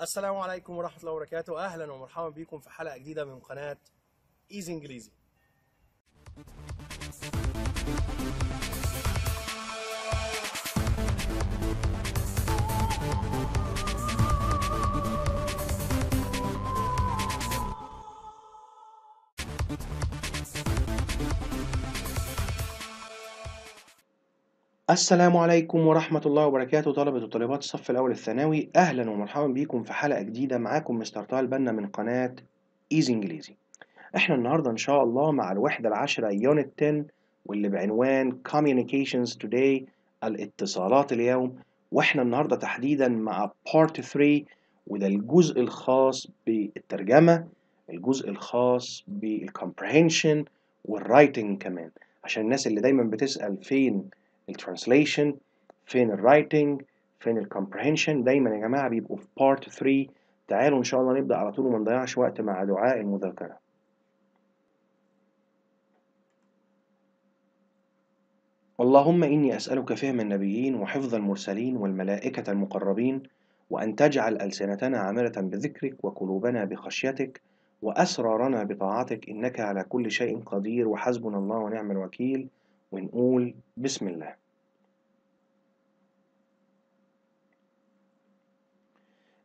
السلام عليكم ورحمة الله وبركاته أهلا ومرحبا بكم في حلقة جديدة من قناة إيزي إنجليزي السلام عليكم ورحمة الله وبركاته طلبة وطالبات الصف الأول الثانوي أهلا ومرحبا بيكم في حلقة جديدة معاكم مستر طه البنا من قناة إيزي إنجليزي إحنا النهاردة إن شاء الله مع الوحدة العاشرة يونت 10 واللي بعنوان Communications Today الاتصالات اليوم وإحنا النهاردة تحديدا مع Part 3 وده الجزء الخاص بالترجمة الجزء الخاص بالcomprehension والرايتنج كمان عشان الناس اللي دايما بتسأل فين الترانسليشن فين الرايتنج فين الكومبريهنشن دايما يا جماعه بيبقوا في بارت 3 تعالوا ان شاء الله نبدا على طول وما نضيعش وقت مع دعاء المذاكره اللهم إني أسألك فهم النبيين وحفظ المرسلين والملائكة المقربين وأن تجعل ألسنتنا عاملة بذكرك وقلوبنا بخشيتك وأسرارنا بطاعتك إنك على كل شيء قدير وحسبنا الله ونعم الوكيل ونقول بسم الله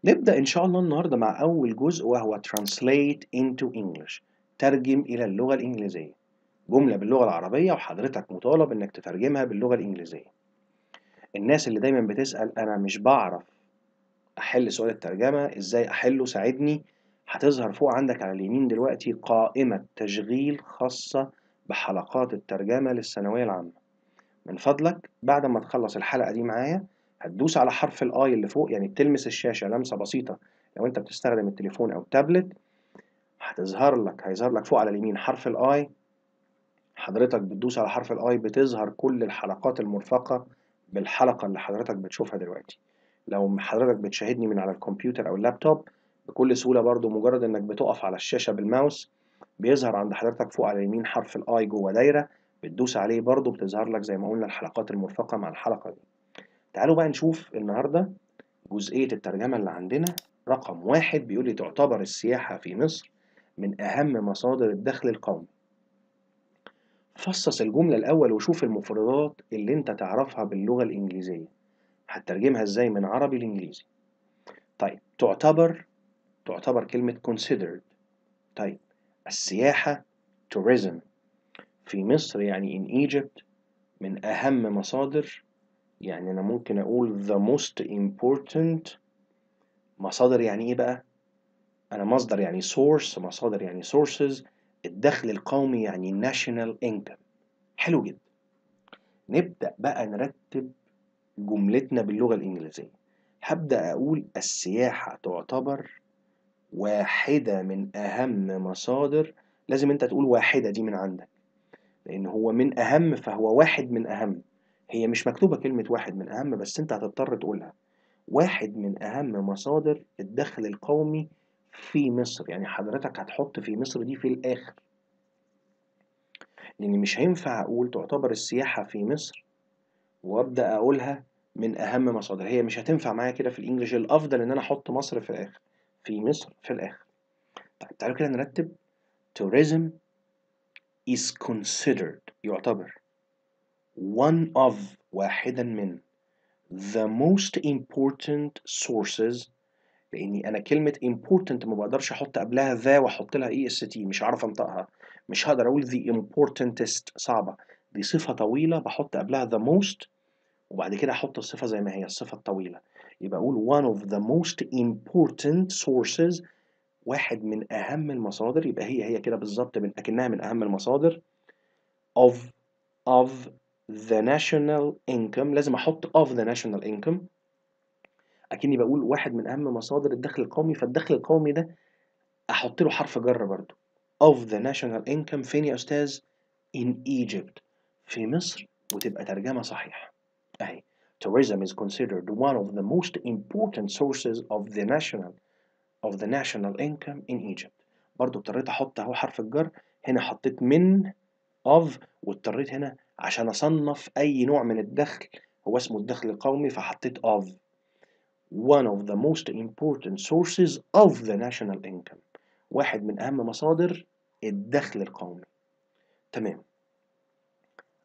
نبدأ إن شاء الله النهاردة مع أول جزء وهو Translate into English ترجم إلى اللغة الإنجليزية جملة باللغة العربية وحضرتك مطالب إنك تترجمها باللغة الإنجليزية الناس اللي دايما بتسأل أنا مش بعرف أحل سؤال الترجمة إزاي أحله ساعدني هتظهر فوق عندك على اليمين دلوقتي قائمة تشغيل خاصة بحلقات الترجمة للثانوية العامة من فضلك بعد ما تخلص الحلقة دي معايا هتدوس على حرف الاي اللي فوق يعني بتلمس الشاشه لمسه بسيطه لو انت بتستخدم التليفون او التابلت هتظهر لك هيظهر لك فوق على اليمين حرف الاي حضرتك بتدوس على حرف الاي بتظهر كل الحلقات المرفقه بالحلقه اللي حضرتك بتشوفها دلوقتي لو حضرتك بتشاهدني من على الكمبيوتر او اللابتوب بكل سهوله برضو مجرد انك بتقف على الشاشه بالماوس بيظهر عند حضرتك فوق على اليمين حرف الاي جوه دايره بتدوس عليه برضو بتظهر لك زي ما قلنا الحلقات المرفقه مع الحلقه دي تعالوا بقى نشوف النهاردة جزئية الترجمة اللي عندنا رقم واحد بيقول لي تعتبر السياحة في مصر من أهم مصادر الدخل القومي فصص الجملة الأول وشوف المفردات اللي أنت تعرفها باللغة الإنجليزية هترجمها إزاي من عربي لإنجليزي طيب تعتبر تعتبر كلمة considered طيب السياحة tourism في مصر يعني in Egypt من أهم مصادر يعني أنا ممكن أقول the most important مصادر يعني إيه بقى؟ أنا مصدر يعني source مصادر يعني sources الدخل القومي يعني national income حلو جدا نبدأ بقى نرتب جملتنا باللغة الإنجليزية هبدأ أقول السياحة تعتبر واحدة من أهم مصادر لازم أنت تقول واحدة دي من عندك لأن هو من أهم فهو واحد من أهم هي مش مكتوبة كلمة واحد من أهم بس أنت هتضطر تقولها واحد من أهم مصادر الدخل القومي في مصر يعني حضرتك هتحط في مصر دي في الآخر لأن مش هينفع أقول تعتبر السياحة في مصر وأبدأ أقولها من أهم مصادر هي مش هتنفع معايا كده في الإنجليش الأفضل إن أنا أحط مصر في الآخر في مصر في الآخر طيب تعالوا كده نرتب tourism is considered يعتبر one of واحدا من the most important sources لأني أنا كلمة important ما بقدرش أحط قبلها ذا وأحط لها إي اس تي مش هعرف أنطقها مش هقدر أقول the importantest صعبة دي صفة طويلة بحط قبلها the most وبعد كده أحط الصفة زي ما هي الصفة الطويلة يبقى أقول one of the most important sources واحد من أهم المصادر يبقى هي هي كده بالظبط أكنها من أهم المصادر of of the national income لازم احط of the national income اكني بقول واحد من اهم مصادر الدخل القومي فالدخل القومي ده احط له حرف جر برضو of the national income فين يا استاذ in Egypt في مصر وتبقى ترجمة صحيحة اهي tourism is considered one of the most important sources of the national of the national income in Egypt برضو اضطريت احط اهو حرف الجر هنا حطيت من of واضطريت هنا عشان أصنف أي نوع من الدخل هو اسمه الدخل القومي فحطيت of one of the most important sources of the national income واحد من أهم مصادر الدخل القومي تمام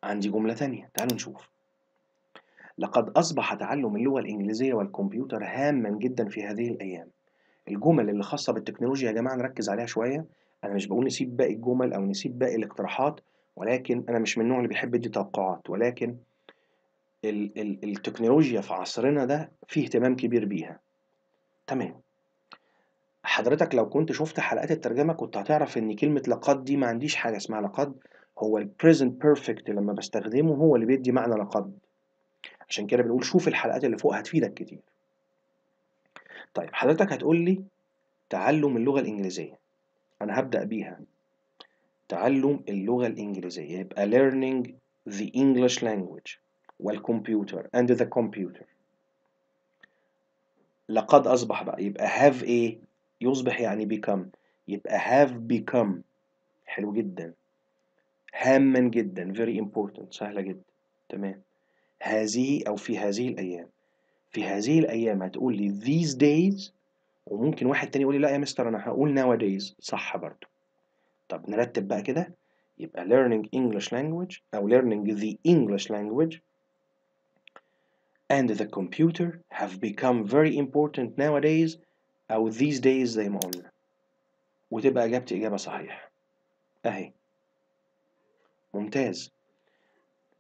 عندي جملة تانية تعالوا نشوف لقد أصبح تعلم اللغة الإنجليزية والكمبيوتر هاما جدا في هذه الأيام الجمل اللي خاصة بالتكنولوجيا يا جماعة نركز عليها شوية أنا مش بقول نسيب باقي الجمل أو نسيب باقي الاقتراحات ولكن أنا مش من النوع اللي بيحب يدي توقعات ولكن ال ال التكنولوجيا في عصرنا ده فيه اهتمام كبير بيها تمام حضرتك لو كنت شفت حلقات الترجمة كنت هتعرف إن كلمة لقد دي ما عنديش حاجة اسمها لقد هو البريزنت بيرفكت لما بستخدمه هو اللي بيدي معنى لقد عشان كده بنقول شوف الحلقات اللي فوق هتفيدك كتير طيب حضرتك هتقول لي تعلم اللغة الإنجليزية أنا هبدأ بيها تعلم اللغة الإنجليزية يبقى learning the English language والكمبيوتر and the computer لقد أصبح بقى يبقى have إيه يصبح يعني become يبقى have become حلو جدا هاما جدا very important سهلة جدا تمام هذه أو في هذه الأيام في هذه الأيام هتقول لي these days وممكن واحد تاني يقول لي لا يا مستر أنا هقول nowadays صح برضه طب نرتب بقى كده يبقى learning English language أو learning the English language and the computer have become very important nowadays أو these days زي ما قلنا وتبقى إجابتي إجابة صحيحة أهي ممتاز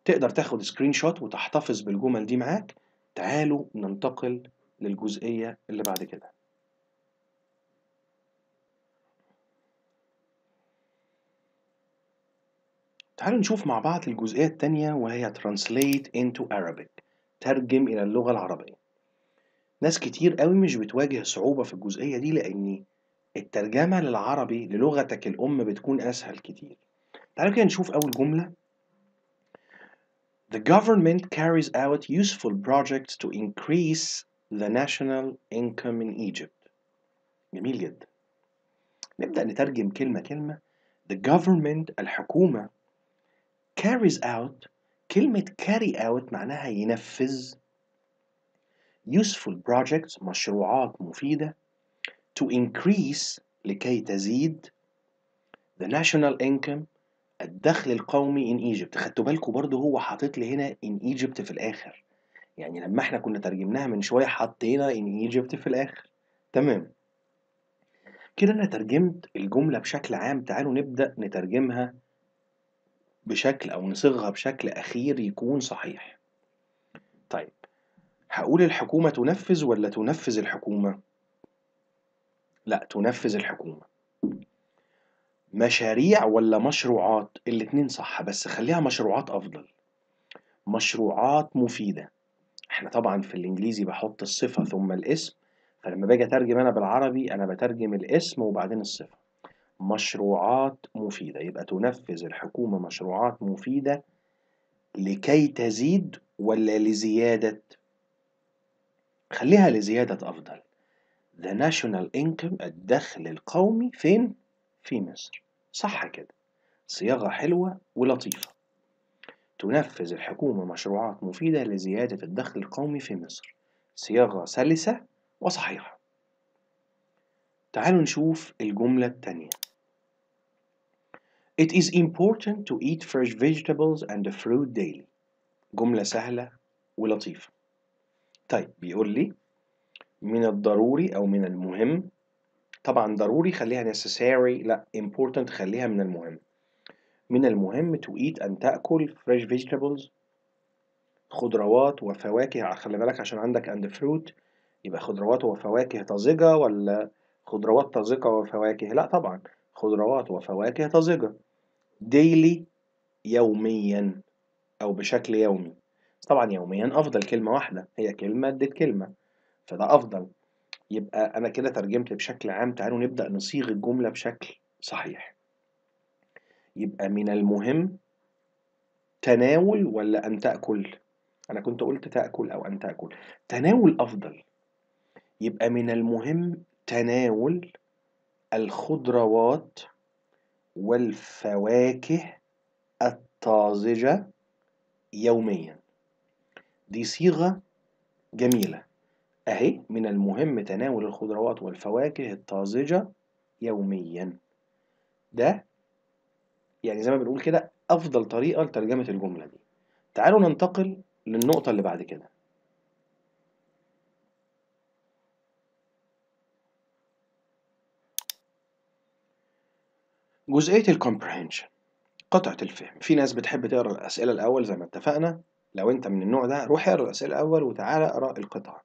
تقدر تاخد سكرين شوت وتحتفظ بالجمل دي معاك تعالوا ننتقل للجزئية اللي بعد كده تعالوا نشوف مع بعض الجزئية التانية وهي Translate into Arabic ترجم إلى اللغة العربية ناس كتير قوي مش بتواجه صعوبة في الجزئية دي لأن الترجمة للعربي للغتك الأم بتكون أسهل كتير تعالوا كده نشوف أول جملة The government carries out useful projects to increase the national income in Egypt جميل جدا نبدأ نترجم كلمة كلمة The government الحكومة carries out كلمة carry out معناها ينفذ useful projects مشروعات مفيدة to increase لكي تزيد the national income الدخل القومي in Egypt خدتوا بالكم برضه هو حاطط لي هنا in Egypt في الآخر يعني لما احنا كنا ترجمناها من شوية حطينا in Egypt في الآخر تمام كده أنا ترجمت الجملة بشكل عام تعالوا نبدأ نترجمها بشكل أو نصيغها بشكل أخير يكون صحيح طيب هقول الحكومة تنفذ ولا تنفذ الحكومة لا تنفذ الحكومة مشاريع ولا مشروعات الاتنين صح بس خليها مشروعات أفضل مشروعات مفيدة احنا طبعا في الانجليزي بحط الصفة ثم الاسم فلما باجي اترجم انا بالعربي انا بترجم الاسم وبعدين الصفة مشروعات مفيدة يبقى تنفذ الحكومة مشروعات مفيدة لكي تزيد ولا لزيادة خليها لزيادة أفضل The national income الدخل القومي فين؟ في مصر صح كده صياغة حلوة ولطيفة تنفذ الحكومة مشروعات مفيدة لزيادة الدخل القومي في مصر صياغة سلسة وصحيحة تعالوا نشوف الجملة التانية It is important to eat fresh vegetables and fruit daily. جملة سهلة ولطيفة. طيب بيقول لي من الضروري أو من المهم طبعا ضروري خليها necessary لا important خليها من المهم. من المهم to eat أن تأكل fresh vegetables خضروات وفواكه خلي بالك عشان عندك and fruit يبقى خضروات وفواكه طازجة ولا خضروات طازجة وفواكه؟ لا طبعا خضروات وفواكه طازجة daily يوميا أو بشكل يومي طبعا يوميا أفضل كلمة واحدة هي كلمة ادت كلمة فده أفضل يبقى أنا كده ترجمت بشكل عام تعالوا نبدأ نصيغ الجملة بشكل صحيح يبقى من المهم تناول ولا أن تأكل أنا كنت قلت تأكل أو أن تأكل تناول أفضل يبقى من المهم تناول الخضروات والفواكه الطازجة يوميا دي صيغة جميلة أهي من المهم تناول الخضروات والفواكه الطازجة يوميا ده يعني زي ما بنقول كده أفضل طريقة لترجمة الجملة دي تعالوا ننتقل للنقطة اللي بعد كده جزئية الكومبريهنشن قطعة الفهم في ناس بتحب تقرا الأسئلة الأول زي ما اتفقنا لو أنت من النوع ده روح اقرا الأسئلة الأول وتعالى اقرا القطعة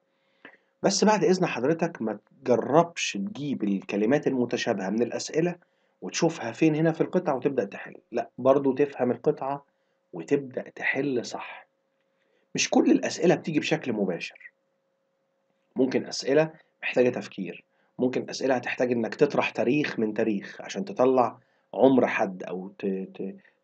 بس بعد إذن حضرتك ما تجربش تجيب الكلمات المتشابهة من الأسئلة وتشوفها فين هنا في القطعة وتبدأ تحل لأ برضه تفهم القطعة وتبدأ تحل صح مش كل الأسئلة بتيجي بشكل مباشر ممكن أسئلة محتاجة تفكير ممكن أسئلة هتحتاج إنك تطرح تاريخ من تاريخ عشان تطلع عمر حد او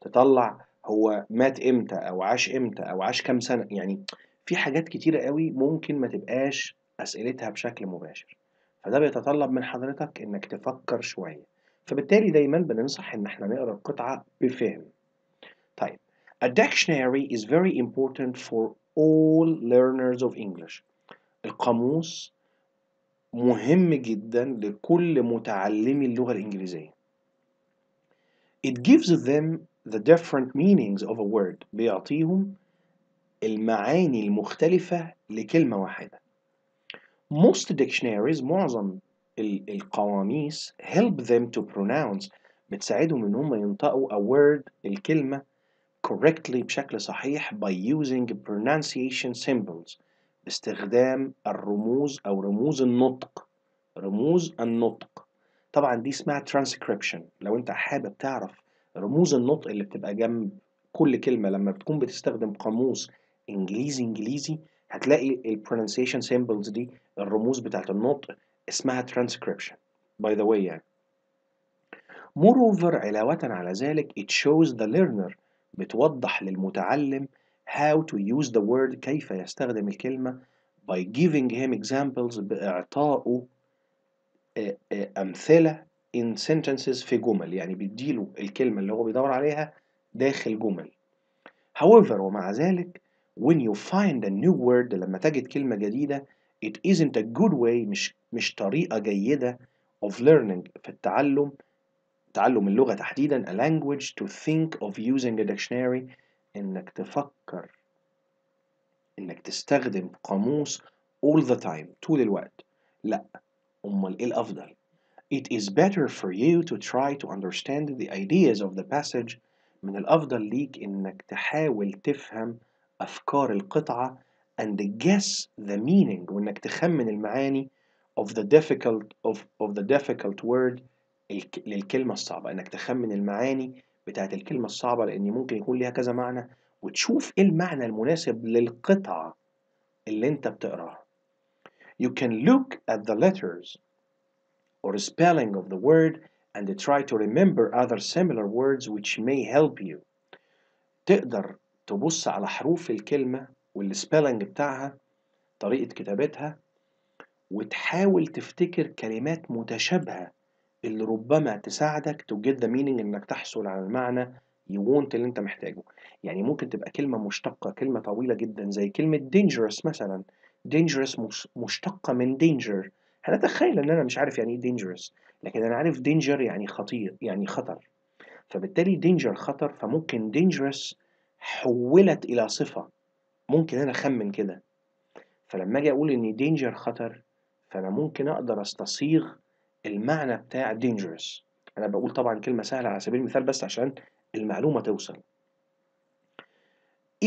تطلع هو مات امتى او عاش امتى او عاش كام سنه يعني في حاجات كتيره قوي ممكن ما تبقاش اسئلتها بشكل مباشر فده بيتطلب من حضرتك انك تفكر شويه فبالتالي دايما بننصح ان احنا نقرا القطعه بفهم طيب A dictionary is very important for all learners of English القاموس مهم جدا لكل متعلمي اللغة الإنجليزية It gives them the different meanings of a word بيعطيهم المعاني المختلفة لكلمة واحدة Most dictionaries معظم القواميس help them to pronounce بتساعدهم ان هم ينطقوا a word الكلمة correctly بشكل صحيح by using pronunciation symbols باستخدام الرموز او رموز النطق رموز النطق طبعا دي اسمها ترانسكريبشن لو انت حابب تعرف رموز النطق اللي بتبقى جنب كل كلمه لما بتكون بتستخدم قاموس انجليزي انجليزي هتلاقي البرونسيشن سيمبلز دي الرموز بتاعت النطق اسمها ترانسكريبشن باي ذا واي يعني moreover علاوة على ذلك it shows the learner بتوضح للمتعلم how to use the word كيف يستخدم الكلمة by giving him examples بإعطائه آه، آه، أمثلة in sentences في جمل يعني بيديله الكلمة اللي هو بيدور عليها داخل جمل however ومع ذلك when you find a new word لما تجد كلمة جديدة it isn't a good way مش مش طريقة جيدة of learning في التعلم تعلم اللغة تحديدا a language to think of using a dictionary انك تفكر انك تستخدم قاموس all the time طول الوقت لا أمال إيه الأفضل؟ It is better for you to try to understand the ideas of the passage من الأفضل ليك إنك تحاول تفهم أفكار القطعة and guess the meaning وإنك تخمن المعاني of the difficult of, of the difficult word للكلمة الصعبة إنك تخمن المعاني بتاعت الكلمة الصعبة لأن ممكن يكون ليها كذا معنى وتشوف إيه المعنى المناسب للقطعة اللي أنت بتقراها you can look at the letters or spelling of the word and try to remember other similar words which may help you تقدر تبص على حروف الكلمة والسبيلنج بتاعها طريقة كتابتها وتحاول تفتكر كلمات متشابهة اللي ربما تساعدك to get the meaning إنك تحصل على المعنى you want اللي أنت محتاجه يعني ممكن تبقى كلمة مشتقة كلمة طويلة جدا زي كلمة dangerous مثلا dangerous مشتقة من danger هنتخيل إن أنا مش عارف يعني إيه dangerous لكن أنا عارف danger يعني خطير يعني خطر فبالتالي danger خطر فممكن dangerous حولت إلى صفة ممكن أنا أخمن كده فلما أجي أقول إن danger خطر فأنا ممكن أقدر أستصيغ المعنى بتاع dangerous أنا بقول طبعا كلمة سهلة على سبيل المثال بس عشان المعلومة توصل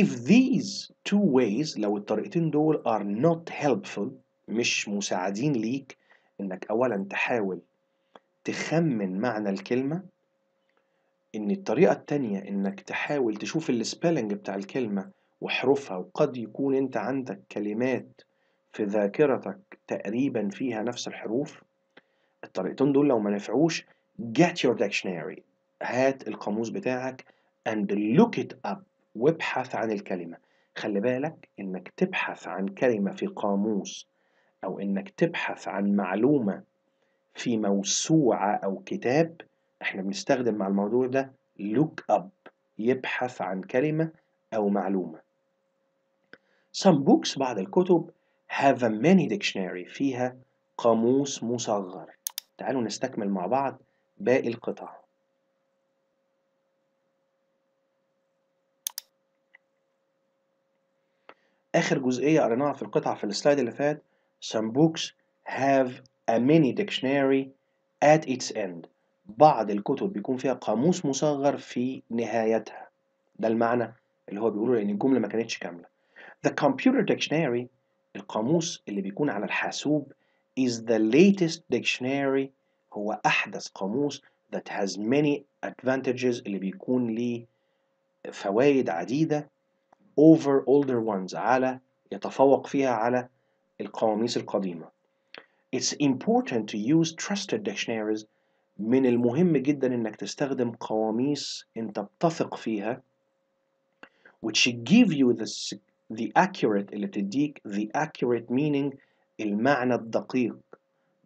if these two ways لو الطريقتين دول are not helpful مش مساعدين ليك انك اولا تحاول تخمن معنى الكلمة ان الطريقة التانية انك تحاول تشوف السبيلنج بتاع الكلمة وحروفها وقد يكون انت عندك كلمات في ذاكرتك تقريبا فيها نفس الحروف الطريقتين دول لو ما نفعوش get your dictionary هات القاموس بتاعك and look it up وابحث عن الكلمة خلي بالك إنك تبحث عن كلمة في قاموس أو إنك تبحث عن معلومة في موسوعة أو كتاب إحنا بنستخدم مع الموضوع ده look up يبحث عن كلمة أو معلومة Some books بعض الكتب have a many dictionary فيها قاموس مصغر تعالوا نستكمل مع بعض باقي القطع آخر جزئية قريناها في القطعة في السلايد اللي فات Some books have a mini dictionary at its end بعض الكتب بيكون فيها قاموس مصغر في نهايتها ده المعنى اللي هو بيقوله لأن الجملة ما كانتش كاملة The computer dictionary القاموس اللي بيكون على الحاسوب is the latest dictionary هو أحدث قاموس that has many advantages اللي بيكون ليه فوائد عديدة over older ones على يتفوق فيها على القواميس القديمة It's important to use trusted dictionaries من المهم جدا انك تستخدم قواميس انت بتثق فيها which give you the, the accurate اللي بتديك the accurate meaning المعنى الدقيق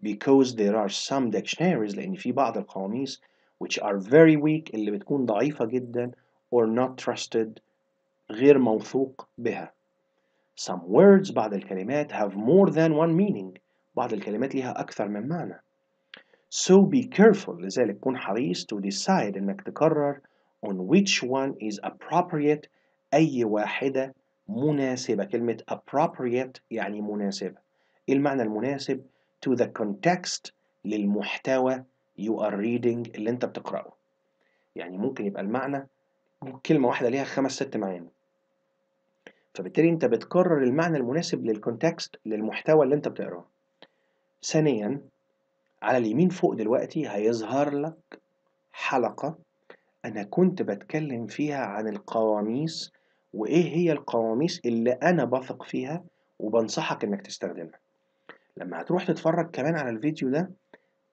because there are some dictionaries لأن في بعض القواميس which are very weak اللي بتكون ضعيفة جدا or not trusted غير موثوق بها some words بعض الكلمات have more than one meaning بعض الكلمات لها أكثر من معنى so be careful لذلك كن حريص to decide إنك تقرر on which one is appropriate أي واحدة مناسبة كلمة appropriate يعني مناسبة إيه المعنى المناسب to the context للمحتوى you are reading اللي أنت بتقرأه يعني ممكن يبقى المعنى كلمة واحدة ليها خمس ست معاني فبالتالي انت بتكرر المعنى المناسب للكونتكست للمحتوى اللي انت بتقراه ثانيا على اليمين فوق دلوقتي هيظهر لك حلقة أنا كنت بتكلم فيها عن القواميس وإيه هي القواميس اللي أنا بثق فيها وبنصحك إنك تستخدمها لما هتروح تتفرج كمان على الفيديو ده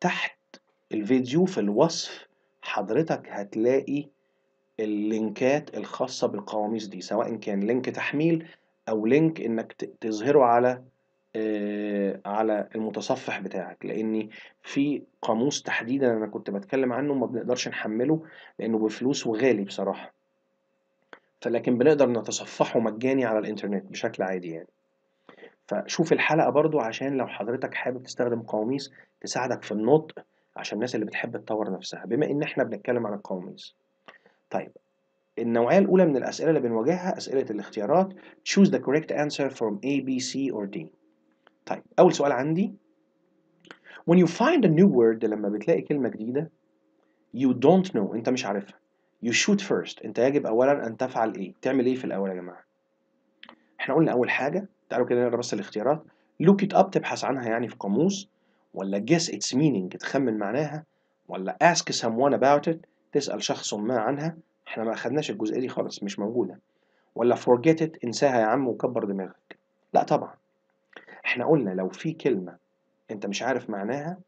تحت الفيديو في الوصف حضرتك هتلاقي اللينكات الخاصة بالقواميس دي سواء كان لينك تحميل أو لينك إنك تظهره على آه، على المتصفح بتاعك لان في قاموس تحديدا انا كنت بتكلم عنه ما بنقدرش نحمله لانه بفلوس وغالي بصراحه فلكن بنقدر نتصفحه مجاني على الانترنت بشكل عادي يعني فشوف الحلقه برضو عشان لو حضرتك حابب تستخدم قواميس تساعدك في النطق عشان الناس اللي بتحب تطور نفسها بما ان احنا بنتكلم عن القواميس طيب النوعية الأولى من الأسئلة اللي بنواجهها أسئلة الاختيارات choose the correct answer from A, B, C or D طيب أول سؤال عندي when you find a new word لما بتلاقي كلمة جديدة you don't know أنت مش عارفها you should first أنت يجب أولا أن تفعل إيه تعمل إيه في الأول يا جماعة إحنا قلنا أول حاجة تعالوا كده نقرا بس الاختيارات look it up تبحث عنها يعني في قاموس ولا guess its meaning تخمن معناها ولا ask someone about it تسأل شخص ما عنها احنا ما أخدناش الجزئية دي خالص مش موجودة ولا forget it انساها يا عم وكبر دماغك لا طبعا احنا قلنا لو في كلمة انت مش عارف معناها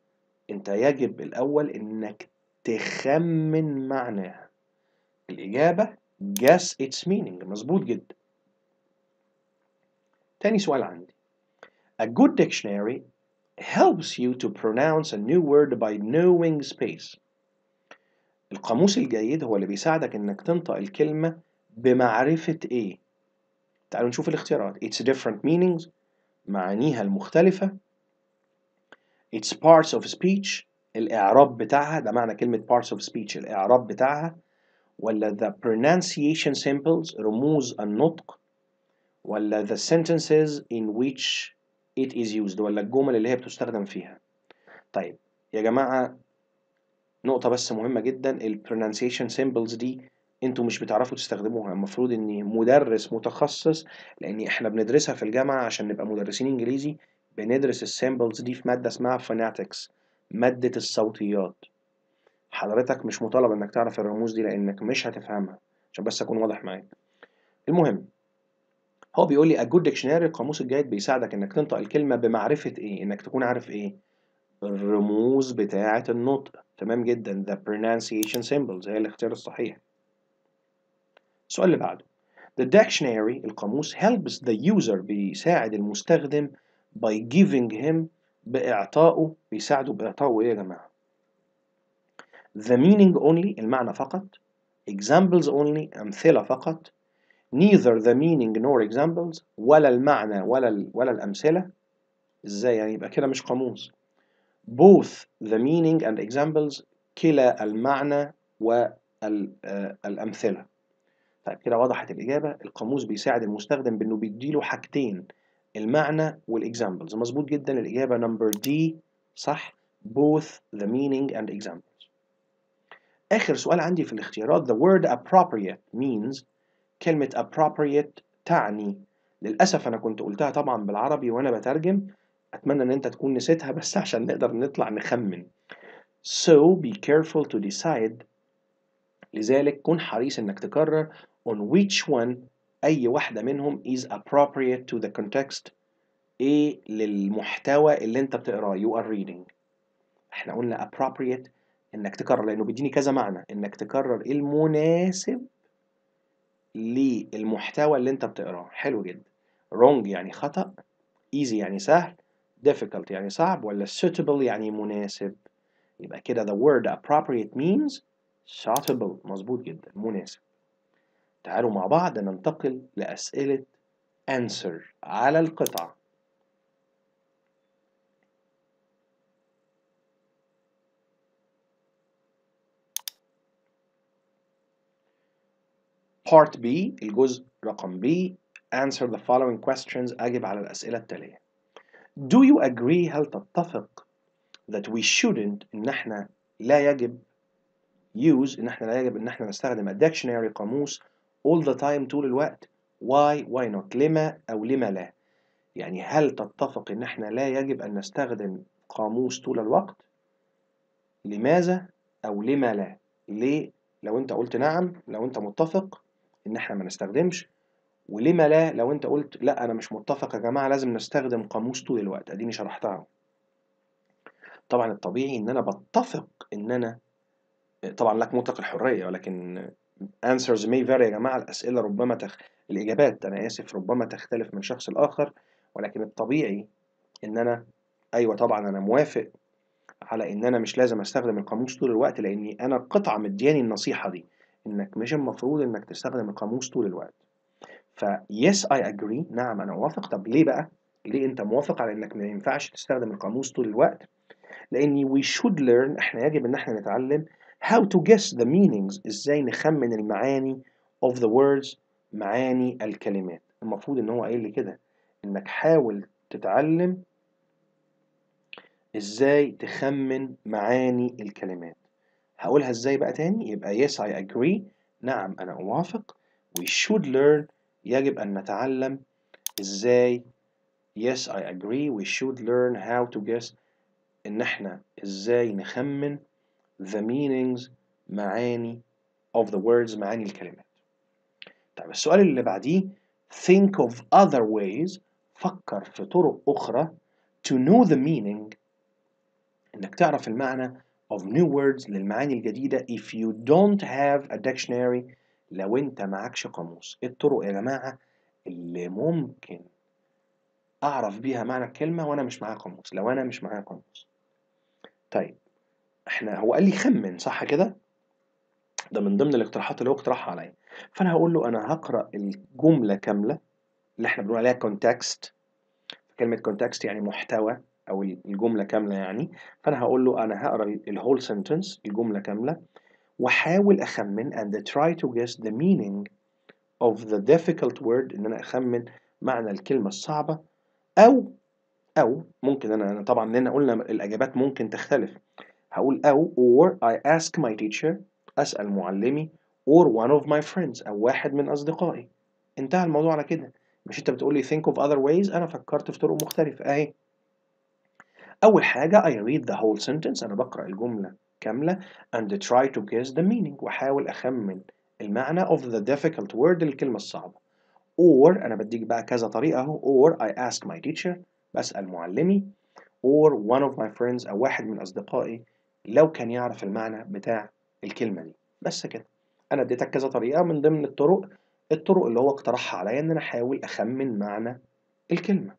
انت يجب الأول انك تخمن معناها الإجابة guess its meaning مظبوط جدا تاني سؤال عندي A good dictionary helps you to pronounce a new word by knowing space القاموس الجيد هو اللي بيساعدك إنك تنطق الكلمة بمعرفة إيه تعالوا نشوف الاختيارات It's different meanings معانيها المختلفة It's parts of speech الإعراب بتاعها ده معنى كلمة parts of speech الإعراب بتاعها ولا the pronunciation symbols رموز النطق ولا the sentences in which it is used ولا الجمل اللي هي بتستخدم فيها طيب يا جماعة نقطة بس مهمة جدًا pronunciation symbols دي انتوا مش بتعرفوا تستخدموها، المفروض إن مدرس متخصص لإن إحنا بندرسها في الجامعة عشان نبقى مدرسين إنجليزي بندرس السيمبلز دي في مادة اسمها phonetics مادة الصوتيات، حضرتك مش مطالب إنك تعرف الرموز دي لإنك مش هتفهمها عشان بس أكون واضح معاك. المهم هو بيقول لي a good dictionary القاموس الجيد بيساعدك إنك تنطق الكلمة بمعرفة إيه؟ إنك تكون عارف إيه؟ الرموز بتاعة النطق تمام جدا the pronunciation symbols هي الاختيار الصحيح السؤال اللي بعده the dictionary القاموس helps the user بيساعد المستخدم by giving him بإعطائه بيساعده بإعطائه إيه يا جماعة the meaning only المعنى فقط examples only أمثلة فقط neither the meaning nor examples ولا المعنى ولا ولا الأمثلة ازاي يعني يبقى كده مش قاموس both the meaning and examples كلا المعنى والأمثلة آه، طيب كده وضحت الإجابة القاموس بيساعد المستخدم بأنه بيديله حاجتين المعنى والإكزامبلز مظبوط جدا الإجابة نمبر دي صح both the meaning and examples آخر سؤال عندي في الاختيارات the word appropriate means كلمة appropriate تعني للأسف أنا كنت قلتها طبعا بالعربي وأنا بترجم أتمنى إن أنت تكون نسيتها بس عشان نقدر نطلع نخمن So be careful to decide لذلك كن حريص إنك تقرر on which one أي واحدة منهم is appropriate to the context إيه للمحتوى اللي أنت بتقراه you are reading إحنا قلنا appropriate إنك تكرر لأنه بيديني كذا معنى إنك تكرر المناسب للمحتوى اللي أنت بتقراه حلو جدا wrong يعني خطأ easy يعني سهل difficult يعني صعب ولا suitable يعني مناسب يبقى كده the word appropriate means suitable مظبوط جدا مناسب تعالوا مع بعض ننتقل لأسئلة answer على القطعة Part B الجزء رقم B Answer the following questions أجب على الأسئلة التالية Do you agree هل تتفق that we shouldn't إن احنا لا يجب use إن احنا لا يجب إن احنا نستخدم a dictionary قاموس all the time طول الوقت why why not لما أو لما لا يعني هل تتفق إن احنا لا يجب أن نستخدم قاموس طول الوقت لماذا أو لما لا ليه لو أنت قلت نعم لو أنت متفق إن احنا ما نستخدمش ولما لا لو انت قلت لا انا مش متفق يا جماعه لازم نستخدم قاموس طول الوقت اديني شرحتها طبعا الطبيعي ان انا بتفق ان انا طبعا لك مطلق الحريه ولكن answers may vary يا جماعه الاسئله ربما تخ... الاجابات انا اسف ربما تختلف من شخص لاخر ولكن الطبيعي ان انا ايوه طبعا انا موافق على ان انا مش لازم استخدم القاموس طول الوقت لاني انا قطعه مدياني النصيحه دي انك مش المفروض انك تستخدم القاموس طول الوقت ف yes I agree نعم أنا أوافق طب ليه بقى؟ ليه أنت موافق على إنك ما ينفعش تستخدم القاموس طول الوقت؟ لأن we should learn إحنا يجب إن إحنا نتعلم how to guess the meanings إزاي نخمن المعاني of the words معاني الكلمات المفروض إن هو قايل لي كده إنك حاول تتعلم إزاي تخمن معاني الكلمات هقولها إزاي بقى تاني يبقى yes I agree نعم أنا أوافق we should learn يجب أن نتعلم إزاي yes I agree we should learn how to guess إن إحنا إزاي نخمن the meanings معاني of the words معاني الكلمات طيب السؤال اللي بعديه think of other ways فكر في طرق أخرى to know the meaning إنك تعرف المعنى of new words للمعاني الجديدة if you don't have a dictionary لو انت معكش قاموس ايه الطرق يا جماعة اللي ممكن اعرف بيها معنى الكلمة وانا مش معايا قاموس لو انا مش معايا قاموس طيب احنا هو قال لي خمن صح كده ده من ضمن الاقتراحات اللي هو اقترحها عليا فانا هقول له انا هقرا الجمله كامله اللي احنا بنقول عليها كونتكست كلمه كونتكست يعني محتوى او الجمله كامله يعني فانا هقول له انا هقرا الهول سنتنس الجمله كامله واحاول اخمن and try to guess the meaning of the difficult word ان انا اخمن معنى الكلمه الصعبه او او ممكن انا انا طبعا لان قلنا الاجابات ممكن تختلف هقول او or I ask my teacher اسال معلمي or one of my friends او واحد من اصدقائي انتهى الموضوع على كده مش انت بتقول لي think of other ways انا فكرت في طرق مختلفه اهي اول حاجه I read the whole sentence انا بقرا الجمله كاملة and try to guess the meaning وحاول أخمن المعنى of the difficult word الكلمة الصعبة or أنا بديك بقى كذا طريقة أهو or I ask my teacher بسأل معلمي or one of my friends أو واحد من أصدقائي لو كان يعرف المعنى بتاع الكلمة دي بس كده أنا اديتك كذا طريقة من ضمن الطرق الطرق اللي هو اقترحها عليا إن أنا أحاول أخمن معنى الكلمة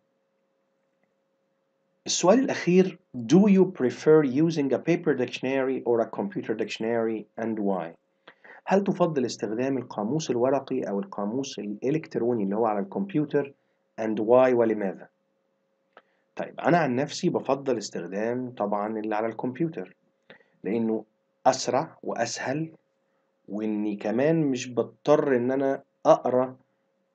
السؤال الأخير Do you prefer using a paper dictionary or a computer dictionary and why؟ هل تفضل استخدام القاموس الورقي أو القاموس الإلكتروني اللي هو على الكمبيوتر and why ولماذا؟ طيب أنا عن نفسي بفضل استخدام طبعا اللي على الكمبيوتر لأنه أسرع وأسهل وإني كمان مش بضطر إن أنا أقرأ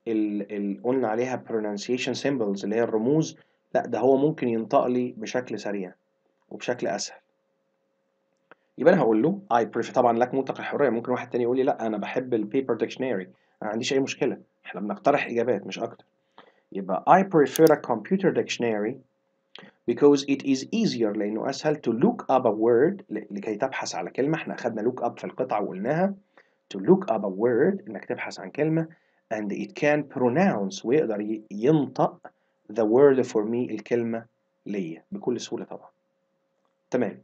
اللي قلنا عليها pronunciation symbols اللي هي الرموز لا ده هو ممكن ينطق لي بشكل سريع وبشكل اسهل يبقى انا هقول له اي prefer طبعا لك منطق الحريه ممكن واحد تاني يقول لي لا انا بحب البيبر ديكشنري ما عنديش اي مشكله احنا بنقترح اجابات مش اكتر يبقى اي prefer a computer dictionary because it is easier لأنه أسهل to look up a word لكي تبحث على كلمة احنا اخذنا look up في القطعة وقلناها to look up a word إنك تبحث عن كلمة and it can pronounce ويقدر ينطق the word for me الكلمة ليا بكل سهولة طبعا تمام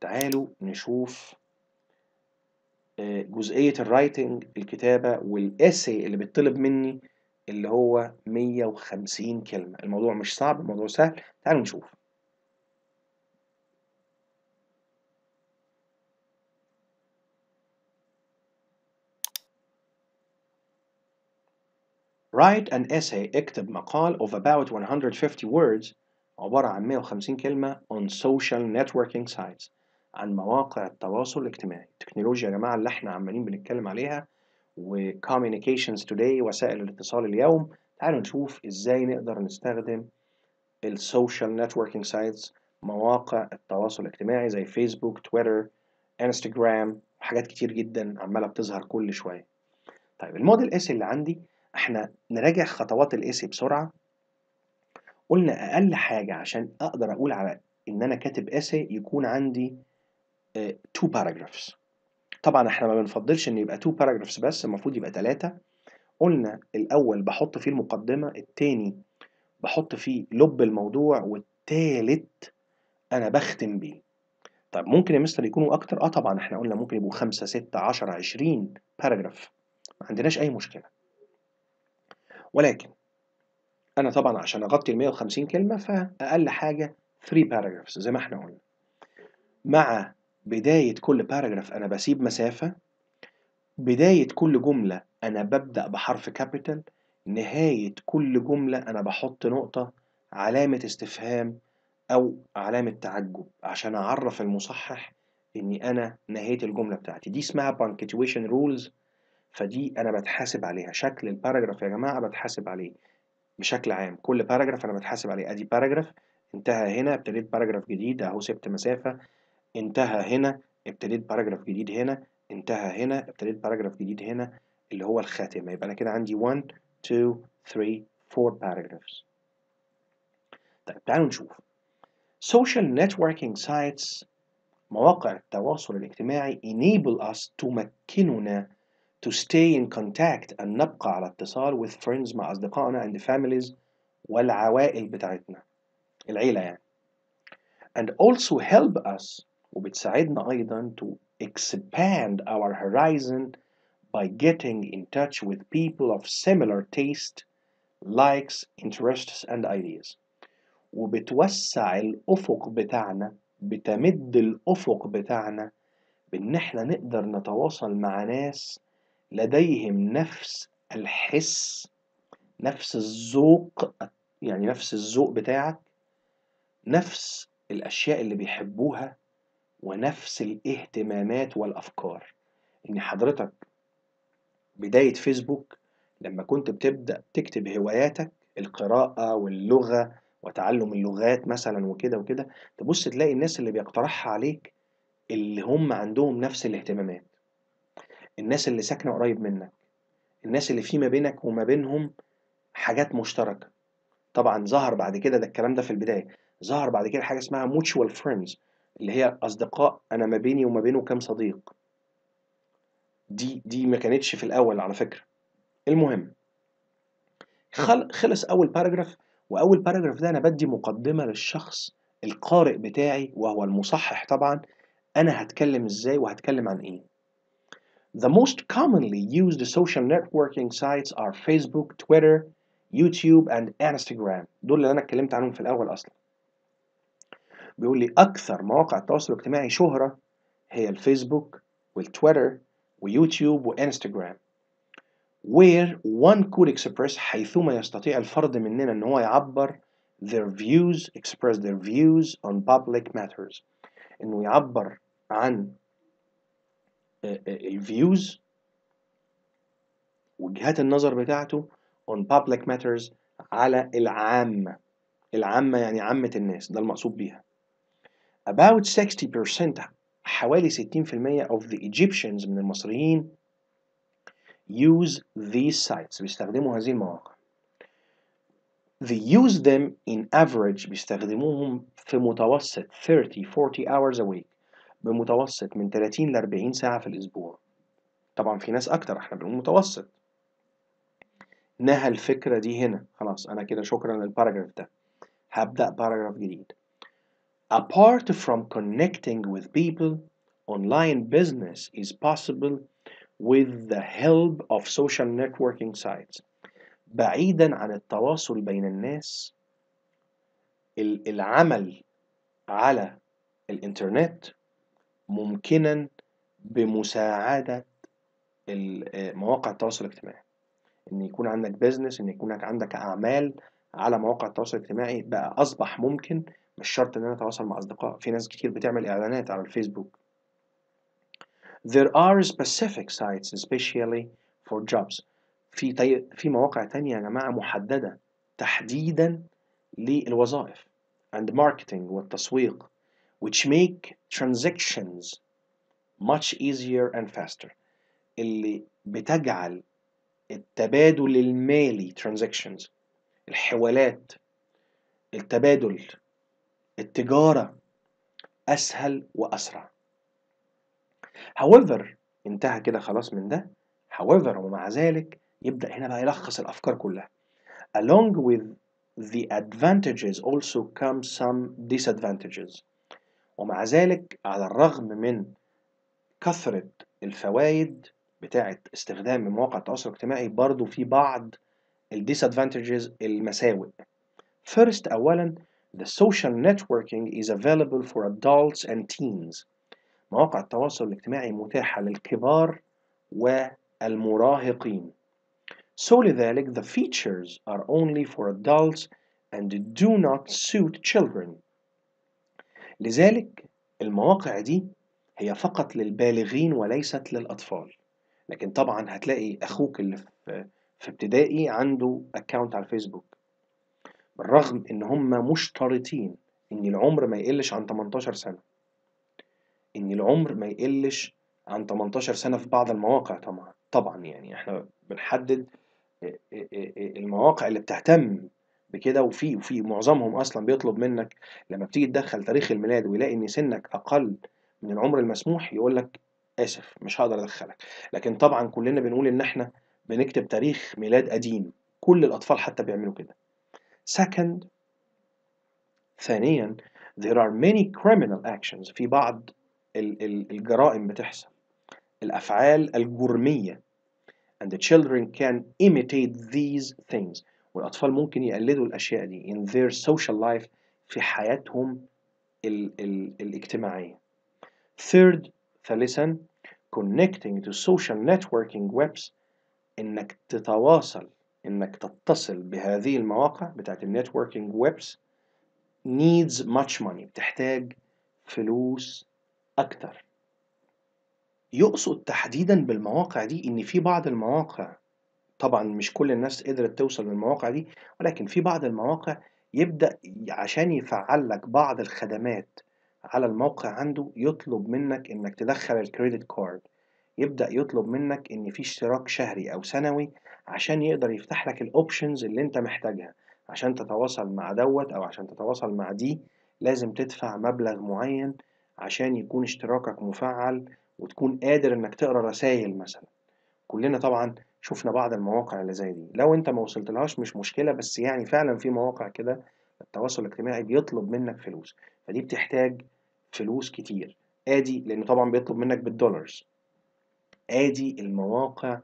تعالوا نشوف آه، جزئية الرايتنج الكتابة والاسي اللي بتطلب مني اللي هو 150 كلمة الموضوع مش صعب الموضوع سهل تعالوا نشوف write an essay اكتب مقال of about 150 words عبارة عن 150 كلمة on social networking sites عن مواقع التواصل الاجتماعي التكنولوجيا يا جماعة اللي احنا عمالين بنتكلم عليها و communications today وسائل الاتصال اليوم تعالوا نشوف ازاي نقدر نستخدم السوشيال networking sites مواقع التواصل الاجتماعي زي فيسبوك تويتر انستجرام حاجات كتير جدا عمالة بتظهر كل شوية طيب الموديل اس اللي عندي احنا نراجع خطوات الاسي بسرعة قلنا أقل حاجة عشان أقدر أقول على إن أنا كاتب اسي يكون عندي تو آه، باراجرافز طبعا احنا ما بنفضلش إن يبقى تو باراجرافز بس المفروض يبقى تلاتة قلنا الأول بحط فيه المقدمة التاني بحط فيه لب الموضوع والتالت أنا بختم بيه طب ممكن يا مستر يكونوا أكتر؟ أه طبعا احنا قلنا ممكن يبقوا خمسة ستة عشرة عشرين باراجراف ما عندناش أي مشكلة ولكن انا طبعا عشان اغطي ال 150 كلمه فاقل حاجه 3 باراجرافز زي ما احنا قلنا مع بدايه كل باراجراف انا بسيب مسافه بدايه كل جمله انا ببدا بحرف كابيتال نهايه كل جمله انا بحط نقطه علامه استفهام او علامه تعجب عشان اعرف المصحح اني انا نهيت الجمله بتاعتي دي اسمها بانكتويشن رولز فدي انا بتحاسب عليها شكل الباراجراف يا جماعه بتحاسب عليه بشكل عام كل باراجراف انا بتحاسب عليه ادي باراجراف انتهى هنا ابتديت باراجراف جديد اهو سبت مسافه انتهى هنا ابتديت باراجراف جديد هنا انتهى هنا ابتديت باراجراف جديد هنا اللي هو الخاتمه يبقى انا كده عندي 1 2 3 4 paragraphs طيب تعالوا نشوف social networking sites مواقع التواصل الاجتماعي enable us تمكننا to stay in contact and نبقى على اتصال with friends مع أصدقائنا and families والعوائل بتاعتنا العيلة يعني and also help us وبتساعدنا أيضا to expand our horizon by getting in touch with people of similar taste likes interests and ideas وبتوسع الأفق بتاعنا بتمد الأفق بتاعنا بإن إحنا نقدر نتواصل مع ناس لديهم نفس الحس نفس الذوق يعني نفس الذوق بتاعك نفس الأشياء اللي بيحبوها ونفس الاهتمامات والأفكار إن حضرتك بداية فيسبوك لما كنت بتبدأ تكتب هواياتك القراءة واللغة وتعلم اللغات مثلا وكده وكده تبص تلاقي الناس اللي بيقترحها عليك اللي هم عندهم نفس الاهتمامات الناس اللي ساكنه قريب منك الناس اللي في ما بينك وما بينهم حاجات مشتركه طبعا ظهر بعد كده ده الكلام ده في البدايه ظهر بعد كده حاجه اسمها mutual friends اللي هي اصدقاء انا ما بيني وما بينه كام صديق دي دي ما كانتش في الاول على فكره المهم خلص اول باراجراف واول باراجراف ده انا بدي مقدمه للشخص القارئ بتاعي وهو المصحح طبعا انا هتكلم ازاي وهتكلم عن ايه The most commonly used social networking sites are Facebook, Twitter, YouTube, and Instagram. دول اللي أنا اتكلمت عنهم في الأول أصلا. بيقول لي أكثر مواقع التواصل الاجتماعي شهرة هي الفيسبوك والتويتر ويوتيوب وإنستغرام. Where one could express حيثما يستطيع الفرد مننا أن هو يعبر their views, express their views on public matters. أنه يعبر عن الفيوز آه، آه، آه، وجهات النظر بتاعته on public matters على العامة العامة يعني عامة الناس ده المقصود بيها about 60% حوالي 60% of the Egyptians من المصريين use these sites بيستخدموا هذه المواقع they use them in average بيستخدموهم في متوسط 30 40 hours a week بمتوسط من 30 ل 40 ساعة في الأسبوع طبعا في ناس أكتر احنا بنقول متوسط نهى الفكرة دي هنا خلاص أنا كده شكرا للباراجراف ده هبدأ باراجراف جديد Apart from connecting with people, online business is possible with the help of social networking sites. بعيدا عن التواصل بين الناس العمل على الانترنت ممكنا بمساعدة مواقع التواصل الاجتماعي ان يكون عندك بيزنس ان يكون عندك اعمال على مواقع التواصل الاجتماعي بقى اصبح ممكن مش شرط ان انا اتواصل مع اصدقاء في ناس كتير بتعمل اعلانات على الفيسبوك There are specific sites especially for jobs في طي... في مواقع تانية يا جماعة محددة تحديدا للوظائف and marketing والتسويق which make transactions much easier and faster اللي بتجعل التبادل المالي transactions الحوالات التبادل التجارة أسهل وأسرع however انتهى كده خلاص من ده however ومع ذلك يبدأ هنا بقى يلخص الأفكار كلها along with the advantages also come some disadvantages ومع ذلك على الرغم من كثرة الفوائد بتاعة استخدام مواقع التواصل الاجتماعي برضو في بعض disadvantages المساوئ First أولا The social networking is available for adults and teens مواقع التواصل الاجتماعي متاحة للكبار والمراهقين So لذلك the features are only for adults and do not suit children لذلك المواقع دي هي فقط للبالغين وليست للأطفال لكن طبعا هتلاقي أخوك اللي في في ابتدائي عنده أكاونت على الفيسبوك بالرغم إن هم مشترطين إن العمر ما يقلش عن 18 سنة إن العمر ما يقلش عن 18 سنة في بعض المواقع طبعا طبعا يعني إحنا بنحدد آه، آه، آه، المواقع اللي بتهتم بكده وفي وفي معظمهم اصلا بيطلب منك لما بتيجي تدخل تاريخ الميلاد ويلاقي ان سنك اقل من العمر المسموح يقول لك اسف مش هقدر ادخلك لكن طبعا كلنا بنقول ان احنا بنكتب تاريخ ميلاد قديم كل الاطفال حتى بيعملوا كده second ثانيا there are many criminal actions في بعض الجرائم بتحصل الافعال الجرميه and the children can imitate these things والأطفال ممكن يقلدوا الأشياء دي in their social life في حياتهم ال ال الاجتماعية third ثالثا connecting to social networking webs إنك تتواصل إنك تتصل بهذه المواقع بتاعت النتوركينج ويبس needs much money بتحتاج فلوس أكتر يقصد تحديدا بالمواقع دي إن في بعض المواقع طبعًا مش كل الناس قدرت توصل للمواقع دي، ولكن في بعض المواقع يبدأ عشان يفعّل لك بعض الخدمات على الموقع عنده، يطلب منّك إنّك تدخّل الكريدت كارد يبدأ يطلب منّك إن في اشتراك شهري أو سنوي عشان يقدر يفتح لك الاوبشنز اللي أنت محتاجها، عشان تتواصل مع دوت أو عشان تتواصل مع دي لازم تدفع مبلغ معيّن عشان يكون اشتراكك مُفعّل وتكون قادر إنّك تقرا رسايل مثلًا، كُلّنا طبعًا شفنا بعض المواقع اللي زي دي لو انت ما وصلتلهاش مش مشكله بس يعني فعلا في مواقع كده التواصل الاجتماعي بيطلب منك فلوس فدي بتحتاج فلوس كتير ادي لان طبعا بيطلب منك بالدولارز ادي المواقع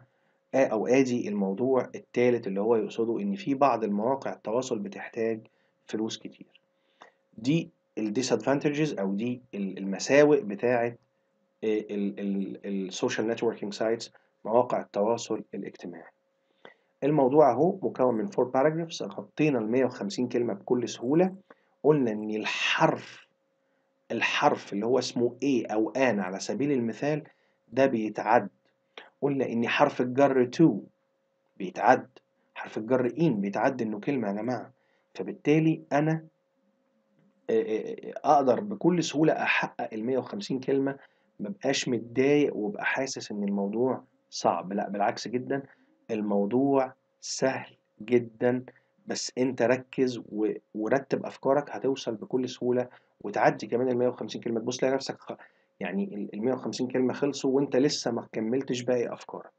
او ادي الموضوع الثالث اللي هو يقصده ان في بعض المواقع التواصل بتحتاج فلوس كتير دي الديسادفانتجز او دي المساوئ بتاعه السوشيال نتوركينج سايتس مواقع التواصل الاجتماعي الموضوع اهو مكون من 4 paragraphs غطينا ال 150 كلمة بكل سهولة قلنا ان الحرف الحرف اللي هو اسمه A أو أن على سبيل المثال ده بيتعد قلنا إن حرف الجر تو بيتعد حرف الجر إين بيتعد إنه كلمة يا جماعة فبالتالي أنا أقدر بكل سهولة أحقق ال 150 كلمة مبقاش متضايق وابقى حاسس إن الموضوع صعب لا بالعكس جدا الموضوع سهل جدا بس انت ركز و... ورتب افكارك هتوصل بكل سهوله وتعدي كمان ال 150 كلمه تبص تلاقي نفسك يعني ال 150 كلمه خلصوا وانت لسه ما كملتش باقي افكارك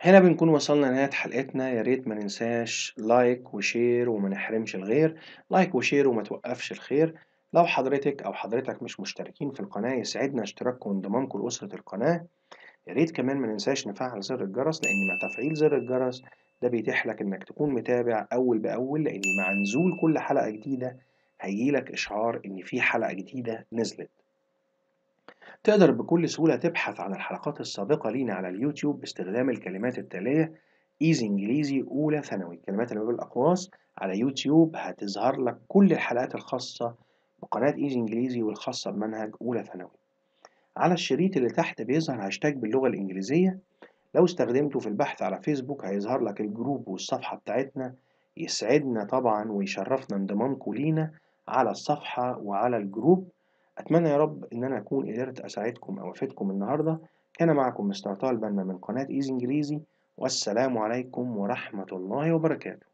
هنا بنكون وصلنا لنهاية حلقتنا يا ريت ما ننساش لايك وشير وما نحرمش الغير لايك وشير وما توقفش الخير لو حضرتك أو حضرتك مش مشتركين في القناة يسعدنا اشتراككم وانضمامكم لأسرة القناة يا ريت كمان مننساش نفعل زر الجرس لأن مع تفعيل زر الجرس ده بيتيح لك إنك تكون متابع أول بأول لأن مع نزول كل حلقة جديدة هيجيلك إشعار إن في حلقة جديدة نزلت تقدر بكل سهولة تبحث عن الحلقات السابقة لينا على اليوتيوب باستخدام الكلمات التالية إيزي إنجليزي أولى ثانوي الكلمات اللي بالأقواس على يوتيوب هتظهر لك كل الحلقات الخاصة وقناة إيزي إنجليزي والخاصة بمنهج أولى ثانوي. على الشريط اللي تحت بيظهر هاشتاج باللغة الإنجليزية لو استخدمته في البحث على فيسبوك هيظهر لك الجروب والصفحة بتاعتنا يسعدنا طبعا ويشرفنا انضمامكم لينا على الصفحة وعلى الجروب أتمنى يا رب إن أنا أكون قدرت أساعدكم أو أفيدكم النهاردة كان معكم مستر طه البنا من قناة إيزي إنجليزي والسلام عليكم ورحمة الله وبركاته